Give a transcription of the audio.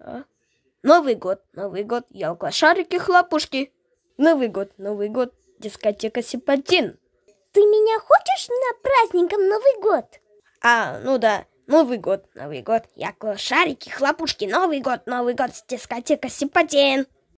А? Новый год, Новый год, елка, шарики, хлопушки. Новый год, Новый год, дискотека Сипатин. Ты меня хочешь на праздником Новый год? А, ну да, Новый год, Новый год, елка, шарики, хлопушки, Новый год, Новый год, дискотека Сипатин.